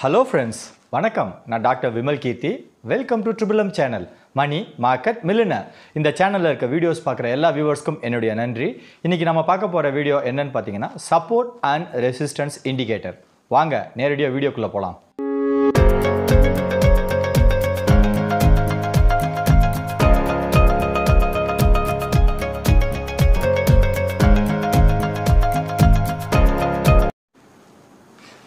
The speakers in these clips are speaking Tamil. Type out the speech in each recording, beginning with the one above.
ஹலோ ஃப்ரெண்ட்ஸ் வணக்கம் நான் doctor Vimal Keerthi welcome to ட்ரிபிளம் சேனல் மணி மார்க்கெட் மில்லுனர் இந்த சேனலில் இருக்க வீடியோஸ் பார்க்குற எல்லா வியூவர்ஸ்க்கும் என்னுடைய நன்றி இன்றைக்கி நம்ம பார்க்க போகிற வீடியோ என்னன்னு பார்த்தீங்கன்னா சப்போர்ட் அண்ட் ரெசிஸ்டன்ஸ் இண்டிகேட்டர் வாங்க நேரடியாக வீடியோக்குள்ளே போகலாம்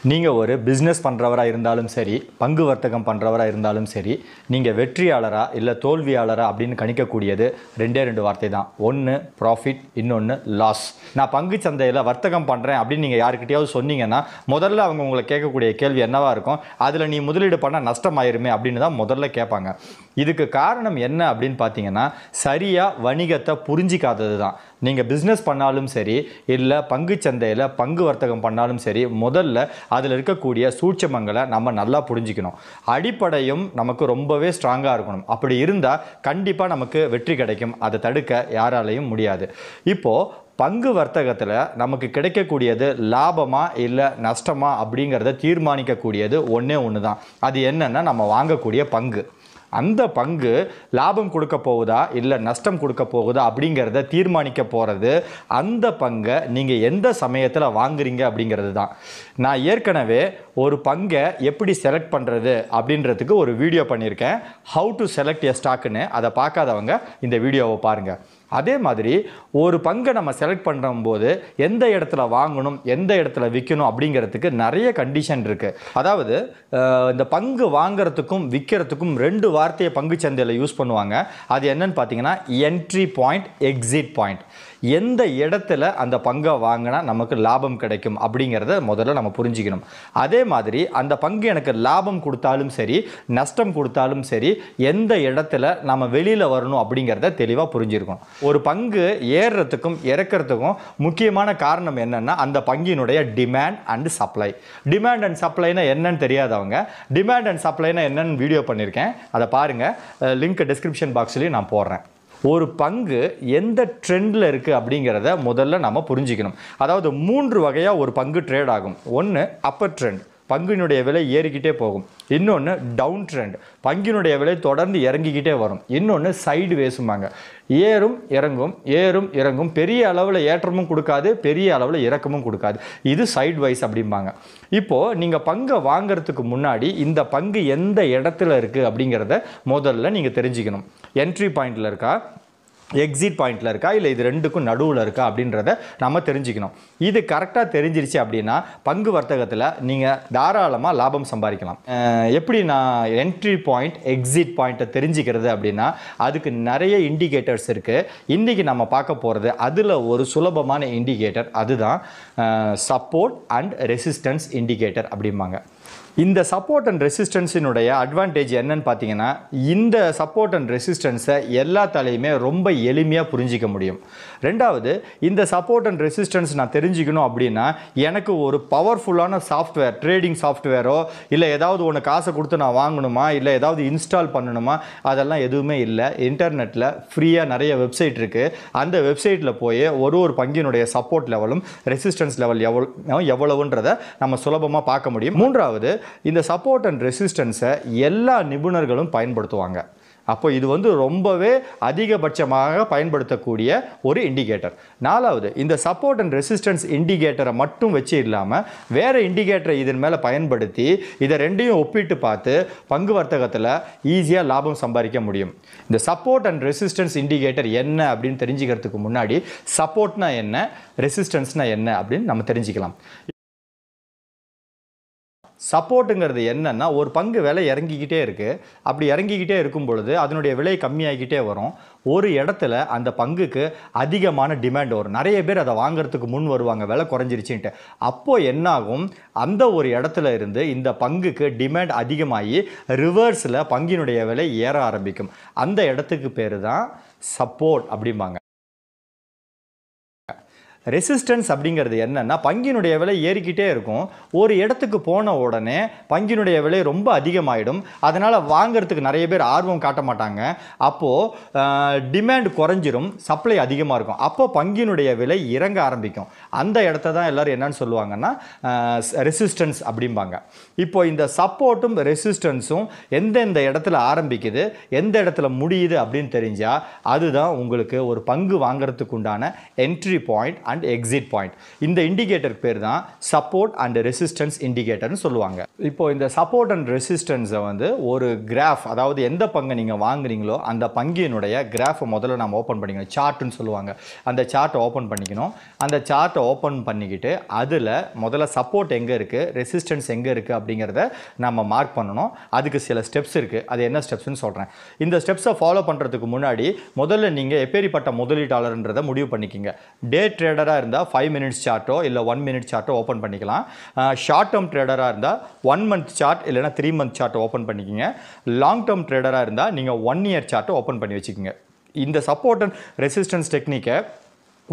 நீங்கள் ஒரு பிஸ்னஸ் பண்ணுறவராக இருந்தாலும் சரி பங்கு வர்த்தகம் பண்ணுறவராக இருந்தாலும் சரி நீங்கள் வெற்றியாளராக இல்லை தோல்வியாளராக அப்படின்னு கணிக்கக்கூடியது ரெண்டே ரெண்டு வார்த்தை தான் ஒன்று ப்ராஃபிட் இன்னொன்று லாஸ் நான் பங்கு சந்தையில் வர்த்தகம் பண்ணுறேன் அப்படின்னு நீங்கள் யாருக்கிட்டையாவது சொன்னீங்கன்னா முதல்ல அவங்க உங்களை கேட்கக்கூடிய கேள்வி என்னவாக இருக்கும் அதில் நீ முதலீடு பண்ணால் நஷ்டமாயிருமே அப்படின்னு தான் முதல்ல கேட்பாங்க இதுக்கு காரணம் என்ன அப்படின்னு பார்த்தீங்கன்னா சரியாக வணிகத்தை புரிஞ்சிக்காதது தான் நீங்கள் பிஸ்னஸ் பண்ணாலும் சரி இல்லை பங்கு சந்தையில் பங்கு வர்த்தகம் பண்ணாலும் சரி முதல்ல அதில் இருக்கக்கூடிய சூட்சமங்களை நம்ம நல்லா புரிஞ்சிக்கணும் அடிப்படையும் நமக்கு ரொம்பவே ஸ்ட்ராங்காக இருக்கணும் அப்படி இருந்தால் கண்டிப்பாக நமக்கு வெற்றி கிடைக்கும் அதை தடுக்க யாராலையும் முடியாது இப்போது பங்கு வர்த்தகத்தில் நமக்கு கிடைக்கக்கூடியது லாபமா இல்லை நஷ்டமா அப்படிங்கிறத தீர்மானிக்கக்கூடியது ஒன்றே ஒன்று தான் அது என்னென்னா நம்ம வாங்கக்கூடிய பங்கு அந்த பங்கு லாபம் கொடுக்க போகுதா இல்லை நஷ்டம் கொடுக்க போகுதா அப்படிங்கிறத தீர்மானிக்க போகிறது அந்த பங்கை நீங்கள் எந்த சமயத்தில் வாங்குறீங்க அப்படிங்கிறது தான் நான் ஏற்கனவே ஒரு பங்கை எப்படி செலக்ட் பண்ணுறது அப்படின்றதுக்கு ஒரு வீடியோ பண்ணியிருக்கேன் ஹவு டு செலக்ட் எ ஸ்டாக்குன்னு அதை பார்க்காதவங்க இந்த வீடியோவை பாருங்கள் அதே மாதிரி ஒரு பங்கை நம்ம செலக்ட் பண்ணும்போது எந்த இடத்துல வாங்கணும் எந்த இடத்துல விற்கணும் அப்படிங்கிறதுக்கு நிறைய கண்டிஷன் இருக்குது அதாவது இந்த பங்கு வாங்கிறதுக்கும் விற்கிறதுக்கும் ரெண்டு வார்த்தையை பங்கு சந்தையில் யூஸ் பண்ணுவாங்க அது என்னன்னு பார்த்தீங்கன்னா என்ட்ரி பாயிண்ட் எக்ஸிட் பாயிண்ட் எந்த இடத்துல அந்த பங்கை வாங்கினா நமக்கு லாபம் கிடைக்கும் அப்படிங்கிறத முதல்ல நம்ம புரிஞ்சுக்கணும் அதே மாதிரி அந்த பங்கு எனக்கு லாபம் கொடுத்தாலும் சரி நஷ்டம் கொடுத்தாலும் சரி எந்த இடத்துல நம்ம வெளியில் வரணும் அப்படிங்கிறத தெளிவாக புரிஞ்சுருக்கணும் ஒரு பங்கு ஏறுறதுக்கும் இறக்கிறதுக்கும் முக்கியமான காரணம் என்னென்னா அந்த பங்கினுடைய demand and supply demand and சப்ளைனா என்னன்னு தெரியாதவங்க டிமாண்ட் அண்ட் சப்ளைனா என்னன்னு வீடியோ பண்ணியிருக்கேன் அதை பாருங்கள் லிங்க் டிஸ்கிரிப்ஷன் பாக்ஸ்லேயும் நான் போடுறேன் ஒரு பங்கு எந்த ட்ரெண்டில் இருக்குது அப்படிங்கிறத முதல்ல நம்ம புரிஞ்சிக்கணும் அதாவது மூன்று வகையாக ஒரு பங்கு ட்ரேட் ஆகும் ஒன்று அப்பர் ட்ரெண்ட் பங்கினுடைய விலை ஏறிக்கிட்டே போகும் இன்னொன்று டவுன் ட்ரெண்ட் பங்கினுடைய விலை தொடர்ந்து இறங்கிக்கிட்டே வரும் இன்னொன்று சைடு வேசுமாங்க ஏறும் இறங்கும் ஏறும் இறங்கும் பெரிய அளவில் ஏற்றமும் கொடுக்காது பெரிய அளவில் இறக்கமும் கொடுக்காது இது சைடு வைஸ் அப்படிம்பாங்க இப்போது நீங்கள் பங்கை வாங்கிறதுக்கு முன்னாடி இந்த பங்கு எந்த இடத்துல இருக்குது அப்படிங்கிறத முதல்ல நீங்கள் தெரிஞ்சுக்கணும் என்ட்ரி பாயிண்டில் இருக்கா எக்ஸிட் பாயிண்ட்டில் இருக்கா இல்லை இது ரெண்டுக்கும் நடுவில் இருக்கா அப்படின்றத நம்ம தெரிஞ்சுக்கணும் இது கரெக்டாக தெரிஞ்சிருச்சு அப்படின்னா பங்கு வர்த்தகத்தில் நீங்கள் தாராளமாக லாபம் சம்பாதிக்கலாம் எப்படி நான் என்ட்ரி பாயிண்ட் எக்ஸிட் பாயிண்ட்டை தெரிஞ்சுக்கிறது அப்படின்னா அதுக்கு நிறைய இண்டிகேட்டர்ஸ் இருக்குது இன்றைக்கி நம்ம பார்க்க போகிறது அதில் ஒரு சுலபமான இண்டிகேட்டர் அதுதான் சப்போர்ட் அண்ட் ரெசிஸ்டன்ஸ் இண்டிகேட்டர் அப்படிம்பாங்க இந்த சப்போர்ட் அண்ட் ரெசிஸ்டன்ஸினுடைய அட்வான்டேஜ் என்னன்னு பார்த்தீங்கன்னா இந்த சப்போர்ட் அண்ட் ரெசிஸ்டன்ஸை எல்லா தலையுமே ரொம்ப எளிமையாக புரிஞ்சிக்க முடியும் ரெண்டாவது இந்த சப்போர்ட் அண்ட் ரெசிஸ்டன்ஸ் நான் தெரிஞ்சுக்கணும் அப்படின்னா எனக்கு ஒரு பவர்ஃபுல்லான சாஃப்ட்வேர் ட்ரேடிங் சாஃப்ட்வேரோ இல்லை ஏதாவது ஒன்று காசை கொடுத்து நான் வாங்கணுமா இல்லை ஏதாவது இன்ஸ்டால் பண்ணணுமா அதெல்லாம் எதுவுமே இல்லை இன்டர்நெட்டில் ஃப்ரீயாக நிறைய வெப்சைட் இருக்குது அந்த வெப்சைட்டில் போய் ஒரு ஒரு பங்கினுடைய சப்போர்ட் லெவலும் ரெசிஸ்டன்ஸ் லெவல் எவ்வளோ எவ்வளவுன்றதை நம்ம சுலபமாக பார்க்க முடியும் மூன்றாவது ரெண்டாவது இந்த சப்போர்ட் அண்ட் ரெசிஸ்டன்ஸை எல்லா நிபுணர்களும் பயன்படுத்துவாங்க அப்போ இது வந்து ரொம்பவே அதிகபட்சமாக பயன்படுத்தக்கூடிய ஒரு இண்டிகேட்டர் நாலாவது இந்த சப்போர்ட் அண்ட் ரெசிஸ்டன்ஸ் இண்டிகேட்டரை மட்டும் வச்சு இல்லாமல் வேறு இண்டிகேட்டரை இதன் மேலே பயன்படுத்தி இதை ரெண்டையும் ஒப்பிட்டு பார்த்து பங்கு வர்த்தகத்தில் ஈஸியாக லாபம் சம்பாதிக்க முடியும் இந்த சப்போர்ட் அண்ட் ரெசிஸ்டன்ஸ் இண்டிகேட்டர் என்ன அப்படின்னு தெரிஞ்சுக்கிறதுக்கு முன்னாடி சப்போர்ட்னா என்ன ரெசிஸ்டன்ஸ்னால் என்ன அப்படின்னு நம்ம தெரிஞ்சுக்கலாம் சப்போர்ட்டுங்கிறது என்னென்னா ஒரு பங்கு விலை இறங்கிக்கிட்டே இருக்குது அப்படி இறங்கிக்கிட்டே இருக்கும் பொழுது அதனுடைய விலை கம்மியாகிக்கிட்டே வரும் ஒரு இடத்துல அந்த பங்குக்கு அதிகமான டிமாண்ட் வரும் நிறைய பேர் அதை வாங்குறதுக்கு முன் வருவாங்க விலை குறைஞ்சிருச்சுன்ட்டு அப்போது என்னாகும் அந்த ஒரு இடத்துல இருந்து இந்த பங்குக்கு டிமாண்ட் அதிகமாகி ரிவர்ஸில் பங்கினுடைய விலை ஏற ஆரம்பிக்கும் அந்த இடத்துக்கு பேர் தான் சப்போர்ட் அப்படிம்பாங்க ரெசிஸ்டன்ஸ் அப்படிங்கிறது என்னென்னா பங்கினுடைய விலை ஏறிக்கிட்டே இருக்கும் ஒரு இடத்துக்கு போன உடனே பங்கினுடைய விலை ரொம்ப அதிகமாகிடும் அதனால் வாங்கிறதுக்கு நிறைய பேர் ஆர்வம் காட்ட மாட்டாங்க அப்போது டிமாண்ட் குறைஞ்சிரும் சப்ளை அதிகமாக இருக்கும் அப்போ பங்கினுடைய விலை இறங்க ஆரம்பிக்கும் அந்த இடத்த தான் எல்லோரும் என்னன்னு சொல்லுவாங்கன்னா ரெசிஸ்டன்ஸ் அப்படிம்பாங்க இப்போ இந்த சப்போர்ட்டும் ரெசிஸ்டன்ஸும் எந்தெந்த இடத்துல ஆரம்பிக்குது எந்த இடத்துல முடியுது அப்படின்னு தெரிஞ்சால் அதுதான் உங்களுக்கு ஒரு பங்கு வாங்கிறதுக்கு உண்டான entry point and exit point இந்த இண்டிகேட்டர் பேர் தான் சப்போர்ட் அண்ட் ரெசிஸ்டன்ஸ் இண்டிகேட்டர்னு சொல்லுவாங்க இப்போ இந்த சப்போர்ட் அண்ட் ரெசிஸ்டன்ஸை வந்து ஒரு கிராஃப் அதாவது எந்த பங்கு நீங்கள் வாங்குறீங்களோ அந்த பங்கியினுடைய கிராஃபை முதல்ல நம்ம ஓப்பன் பண்ணிக்கணும் சார்ட்டுன்னு சொல்லுவாங்க அந்த சார்ட்டை ஓப்பன் பண்ணிக்கணும் அந்த சார்ட்டை ஓப்பன் பண்ணிக்கிட்டு அதில் முதல்ல சப்போர்ட் எங்கே இருக்குது ரெசிஸ்டன்ஸ் எங்கே இருக்குது அப்படிங்கிறத நம்ம மார்க் பண்ணணும் அதுக்கு சில ஸ்டெப்ஸ் இருக்குது அது என்ன ஸ்டெப்ஸ்னு சொல்கிறேன் இந்த ஸ்டெப்ஸை ஃபாலோ பண்ணுறதுக்கு முன்னாடி முதல்ல நீங்கள் எப்பேரிப்பட்ட முதலீட்டாளர்ன்றதை முடிவு பண்ணிக்கிங்க டே ட்ரேட் ட்ரேடராக இருந்தால் ஃபைவ் மினிட்ஸ் சார்ட்டோ இல்லை ஒன் மினிட் சார்ட்டோ ஓப்பன் பண்ணிக்கலாம் ஷார்ட் டேர்ம் ட்ரேடராக இருந்தால் ஒன் மந்த் சார்ட் இல்லைனா த்ரீ மந்த் சார்ட்டை ஓப்பன் பண்ணிக்கோங்க லாங் டேர்ம் ட்ரேடராக இருந்தால் நீங்கள் ஒன் இயர் சார்ட்டை ஓப்பன் பண்ணி வச்சுக்கோங்க இந்த சப்போர்ட் அண்ட் ரெசிஸ்டன்ஸ் டெக்னிக்கை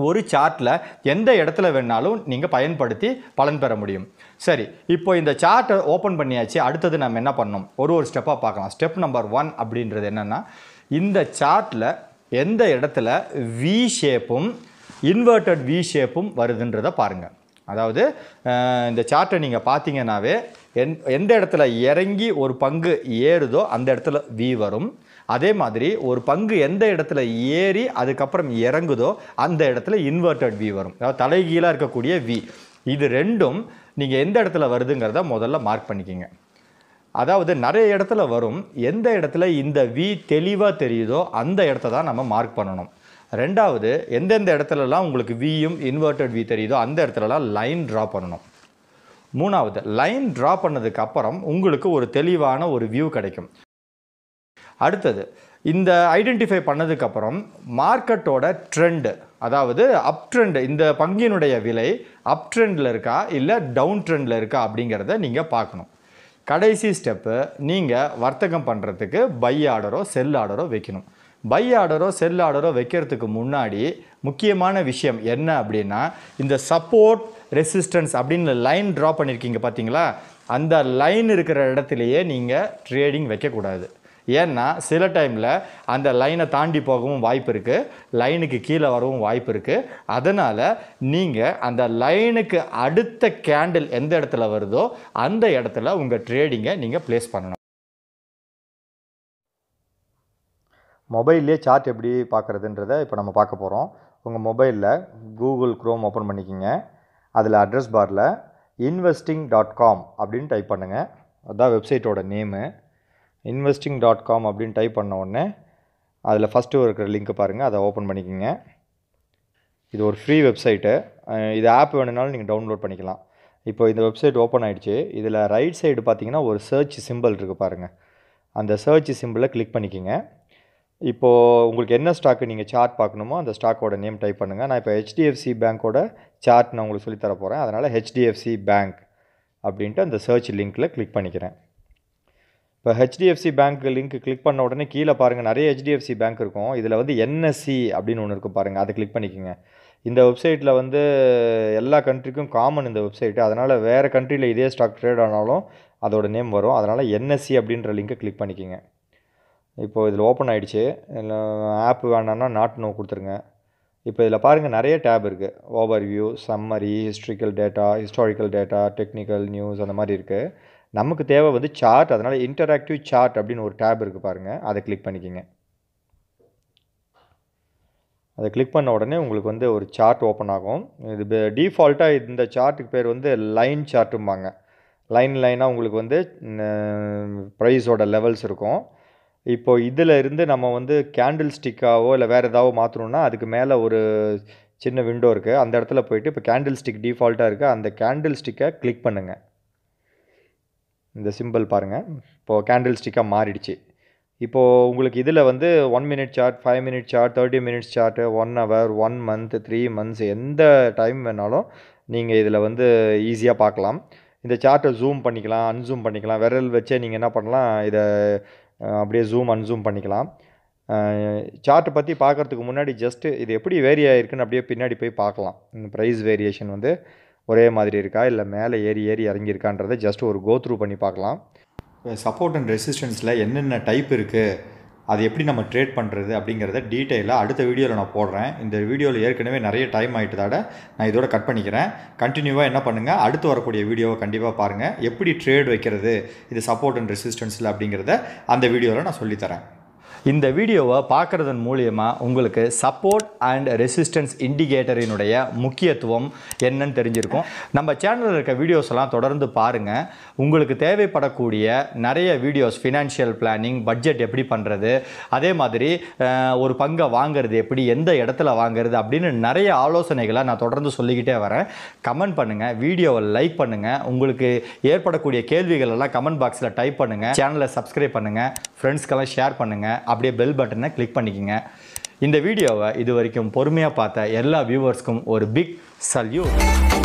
ஒரு சார்ட்டில் எந்த இடத்துல வேணாலும் நீங்கள் பயன்படுத்தி பலன் பெற முடியும் சரி இப்போ இந்த சார்ட்டை ஓப்பன் பண்ணியாச்சு அடுத்தது நம்ம என்ன பண்ணோம் ஒரு ஒரு ஸ்டெப்பாக பார்க்கலாம் ஸ்டெப் நம்பர் ஒன் அப்படின்றது என்னென்னா இந்த சார்ட்டில் எந்த இடத்துல வி ஷேப்பும் இன்வெர்டட் வி ஷேப்பும் வருதுன்றதை பாருங்கள் அதாவது இந்த சார்ட்டை நீங்கள் பார்த்தீங்கன்னாவே எந் எந்த இடத்துல இறங்கி ஒரு பங்கு ஏறுதோ அந்த இடத்துல வி வரும் அதே மாதிரி ஒரு பங்கு எந்த இடத்துல ஏறி அதுக்கப்புறம் இறங்குதோ அந்த இடத்துல இன்வெர்டட் வி வரும் அதாவது தலைகீழாக இருக்கக்கூடிய வி இது ரெண்டும் நீங்கள் எந்த இடத்துல வருதுங்கிறத முதல்ல மார்க் பண்ணிக்கிங்க அதாவது நிறைய இடத்துல வரும் எந்த இடத்துல இந்த வி தெளிவாக தெரியுதோ அந்த இடத்த தான் நம்ம மார்க் பண்ணணும் ரெண்டாவது எந்தெந்த இடத்துலலாம் உங்களுக்கு வியும் இன்வெர்டட் வி தெரியுதோ அந்த இடத்துலலாம் லைன் ட்ரா பண்ணணும் மூணாவது லைன் ட்ரா பண்ணதுக்கு அப்புறம் உங்களுக்கு ஒரு தெளிவான ஒரு வியூ கிடைக்கும் அடுத்தது இந்த ஐடென்டிஃபை பண்ணதுக்கப்புறம் மார்க்கெட்டோட ட்ரெண்டு அதாவது அப் ட்ரெண்ட் இந்த பங்கினுடைய விலை அப் ட்ரெண்டில் இருக்கா இல்லை டவுன் ட்ரெண்டில் இருக்கா அப்படிங்கிறத நீங்கள் பார்க்கணும் கடைசி ஸ்டெப்பு நீங்கள் வர்த்தகம் பண்ணுறதுக்கு பை ஆர்டரோ செல் ஆர்டரோ வைக்கணும் பை ஆர்டரோ செல் ஆர்டரோ வைக்கிறதுக்கு முன்னாடி முக்கியமான விஷயம் என்ன அப்படின்னா இந்த சப்போர்ட் ரெசிஸ்டன்ஸ் அப்படின்னு லைன் ட்ரா பண்ணியிருக்கீங்க பார்த்தீங்களா அந்த லைன் இருக்கிற இடத்துலையே நீங்கள் ட்ரேடிங் வைக்கக்கூடாது ஏன்னா சில டைமில் அந்த லைனை தாண்டி போகவும் வாய்ப்பு இருக்குது லைனுக்கு கீழே வரவும் வாய்ப்பு இருக்குது அதனால் நீங்கள் அந்த லைனுக்கு அடுத்த கேண்டில் எந்த இடத்துல வருதோ அந்த இடத்துல உங்கள் ட்ரேடிங்கை நீங்கள் ப்ளேஸ் பண்ணணும் மொபைல்லே சார்ட் எப்படி பார்க்குறதுன்றத இப்போ நம்ம பார்க்க போகிறோம் உங்கள் மொபைலில் கூகுள் க்ரோம் ஓப்பன் பண்ணிக்கிங்க அதில் அட்ரஸ் பாரில் இன்வெஸ்டிங் டாட் காம் அப்படின்னு டைப் பண்ணுங்கள் அதுதான் வெப்சைட்டோட நேமு இன்வெஸ்டிங் டாட் காம் அப்படின்னு டைப் பண்ண உடனே அதில் ஃபஸ்ட்டு இருக்கிற லிங்க் பாருங்கள் அதை ஓப்பன் பண்ணிக்கோங்க இது ஒரு ஃப்ரீ வெப்சைட்டு இது ஆப் வேணுனாலும் நீங்கள் டவுன்லோட் பண்ணிக்கலாம் இப்போ இந்த வெப்சைட் ஓப்பன் ஆகிடுச்சு இதில் ரைட் சைடு பார்த்தீங்கன்னா ஒரு சர்ச் சிம்பிள் இருக்குது பாருங்கள் அந்த சர்ச் சிம்பிளை கிளிக் பண்ணிக்கோங்க இப்போது உங்களுக்கு என்ன ஸ்டாக்கு நீங்கள் சார்ட் பார்க்கணுமோ அந்த ஸ்டாக்கோட நேம் டைப் பண்ணுங்கள் நான் இப்போ ஹெச்டிஎஃப்சி பேங்க்கோட சார்ட் நான் உங்களுக்கு சொல்லித்தர போகிறேன் அதனால் ஹெச்டிஎஃப்சி பேங்க் அப்படின்ட்டு அந்த சர்ச் லிங்க்கில் கிளிக் பண்ணிக்கிறேன் இப்போ ஹெச்டிஎஃப்சி பேங்க் லிங்க் கிளிக் பண்ண உடனே கீழே பாருங்கள் நிறைய ஹெச்டிஎஃப்சி பேங்க் இருக்கும் இதில் வந்து என்எஸ்சி e அப்படின்னு ஒன்று இருக்கும் பாருங்கள் அதை கிளிக் பண்ணிக்கோங்க இந்த வெப்சைட்டில் வந்து எல்லா கண்ட்ரிக்கும் காமன் இந்த வெப்சைட்டு அதனால் வேறு கண்ட்ரியில் இதே ஸ்டாக் ட்ரேட் ஆனாலும் அதோட நேம் வரும் அதனால் என்எஸ்சி e அப்படின்ற லிங்க்கை கிளிக் பண்ணிக்கோங்க இப்போது இதில் ஓப்பன் ஆகிடுச்சி இதில் ஆப் வேணான்னா நாட் நோ கொடுத்துருங்க இப்போ இதில் பாருங்கள் நிறைய டேப் இருக்குது overview summary historical data historical data technical news அந்த மாதிரி இருக்குது நமக்கு தேவை வந்து சார்ட் அதனால் இன்டராக்டிவ் சார்ட் அப்படின்னு ஒரு டேப் இருக்குது பாருங்கள் அதை கிளிக் பண்ணிக்கிங்க அதை கிளிக் பண்ண உடனே உங்களுக்கு வந்து ஒரு சார்ட் ஓப்பன் ஆகும் இது டிஃபால்ட்டாக இந்த சார்ட்டுக்கு பேர் வந்து லைன் சார்ட்டும்பாங்க லைன் லைனாக உங்களுக்கு வந்து ப்ரைஸோட லெவல்ஸ் இருக்கும் இப்போ இதில் இருந்து நம்ம வந்து கேண்டில் ஸ்டிக்காவோ இல்லை வேறு ஏதாவது மாற்றணுன்னா அதுக்கு மேலே ஒரு சின்ன விண்டோ இருக்குது அந்த இடத்துல போயிட்டு இப்போ கேண்டில் ஸ்டிக் டிஃபால்ட்டாக இருக்குது அந்த கேண்டில் ஸ்டிக்கை கிளிக் பண்ணுங்கள் இந்த சிம்பிள் பாருங்கள் இப்போது கேண்டில் ஸ்டிக்காக மாறிடுச்சு இப்போது உங்களுக்கு இதில் வந்து one minute chart five minute chart thirty minutes chart one hour one month three months எந்த டைம் வேணாலும் நீங்கள் இதில் வந்து ஈஸியாக பார்க்கலாம் இந்த சார்ட்டை ஜூம் பண்ணிக்கலாம் அன்சூம் பண்ணிக்கலாம் விரல் வச்சே நீங்கள் என்ன பண்ணலாம் இதை அப்படியே ஜூம் அன்சூம் பண்ணிக்கலாம் சார்ட்டை பற்றி பார்க்குறதுக்கு முன்னாடி ஜஸ்ட்டு இது எப்படி வேரி ஆகிருக்குன்னு அப்படியே பின்னாடி போய் பார்க்கலாம் இந்த ப்ரைஸ் வேரியேஷன் வந்து ஒரே மாதிரி இருக்கா இல்லை மேலே ஏறி ஏறி இறங்கியிருக்கான்றதை ஜஸ்ட் ஒரு கோத்ரூ பண்ணி பார்க்கலாம் சப்போர்ட் அண்ட் ரெசிஸ்டன்ஸில் என்னென்ன டைப் இருக்குது அது எப்படி நம்ம ட்ரேட் பண்ணுறது அப்படிங்கிறத டீட்டெயிலாக அடுத்த வீடியோவில் நான் போடுறேன் இந்த வீடியோவில் ஏற்கனவே நிறைய டைம் ஆகிட்டதாட நான் இதோட கட் பண்ணிக்கிறேன் கண்டினியூவாக என்ன பண்ணுங்கள் அடுத்து வரக்கூடிய வீடியோவை கண்டிப்பாக பாருங்கள் எப்படி ட்ரேட் வைக்கிறது இது சப்போர்ட் அண்ட் ரெசிஸ்டன்ஸில் அப்படிங்கிறத அந்த வீடியோவில் நான் சொல்லித்தரேன் இந்த வீடியோவை பார்க்குறதன் மூலியமாக உங்களுக்கு சப்போர்ட் அண்ட் ரெசிஸ்டன்ஸ் இண்டிகேட்டரினுடைய முக்கியத்துவம் என்னன்னு தெரிஞ்சிருக்கும் நம்ம சேனலில் இருக்க வீடியோஸ் எல்லாம் தொடர்ந்து பாருங்கள் உங்களுக்கு தேவைப்படக்கூடிய நிறைய வீடியோஸ் ஃபினான்ஷியல் பிளானிங் பட்ஜெட் எப்படி பண்ணுறது அதே மாதிரி ஒரு பங்கை வாங்குறது எப்படி எந்த இடத்துல வாங்குறது அப்படின்னு நிறைய ஆலோசனைகளை நான் தொடர்ந்து சொல்லிக்கிட்டே வரேன் கமெண்ட் பண்ணுங்கள் வீடியோவை லைக் பண்ணுங்கள் உங்களுக்கு ஏற்படக்கூடிய கேள்விகள் எல்லாம் கமெண்ட் பாக்ஸில் டைப் பண்ணுங்கள் சேனலை சப்ஸ்கிரைப் பண்ணுங்கள் ஃப்ரெண்ட்ஸ்க்கெல்லாம் ஷேர் பண்ணுங்கள் அப்படியே பெல் பட்டனை கிளிக் பண்ணிக்கோங்க இந்த வீடியோவை இது வரைக்கும் பொறுமையாக பார்த்த எல்லா வியூவர்ஸ்க்கும் ஒரு பிக் சல்யூட்